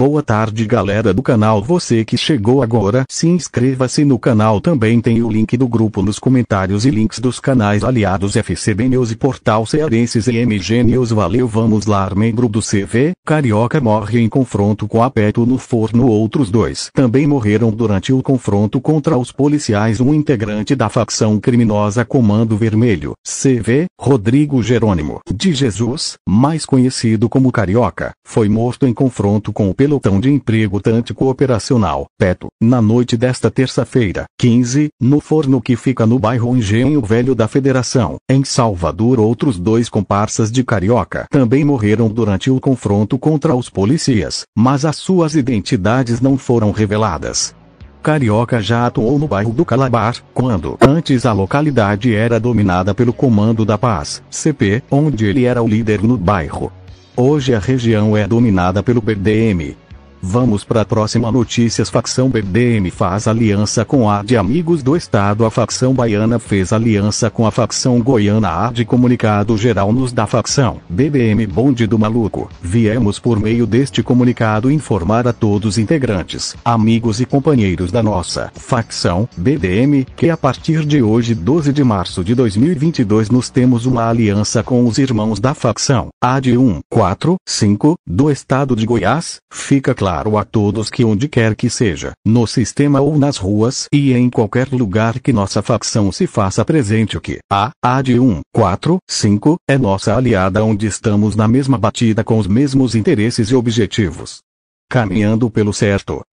Boa tarde galera do canal você que chegou agora se inscreva-se no canal também tem o link do grupo nos comentários e links dos canais aliados FCB News e Portal Cearenses e MG News valeu vamos lá membro do CV, Carioca morre em confronto com Apeto no forno outros dois também morreram durante o confronto contra os policiais um integrante da facção criminosa Comando Vermelho, CV, Rodrigo Jerônimo de Jesus, mais conhecido como Carioca, foi morto em confronto com o pelotão de emprego tanto operacional PETO, na noite desta terça-feira, 15, no forno que fica no bairro Engenho Velho da Federação. Em Salvador outros dois comparsas de Carioca também morreram durante o confronto contra os policias, mas as suas identidades não foram reveladas. Carioca já atuou no bairro do Calabar, quando antes a localidade era dominada pelo Comando da Paz, CP, onde ele era o líder no bairro. Hoje a região é dominada pelo BDM, Vamos para a próxima notícias. Facção BDM faz aliança com a de Amigos do Estado. A facção baiana fez aliança com a facção goiana. A de comunicado geral nos da facção BDM Bonde do Maluco. Viemos por meio deste comunicado informar a todos integrantes, amigos e companheiros da nossa facção BDM que a partir de hoje, 12 de março de 2022, nos temos uma aliança com os irmãos da facção A de 1, 4, 5 do Estado de Goiás. Fica claro claro a todos que onde quer que seja, no sistema ou nas ruas e em qualquer lugar que nossa facção se faça presente o que a A de 1, 4, 5 é nossa aliada onde estamos na mesma batida com os mesmos interesses e objetivos. Caminhando pelo certo,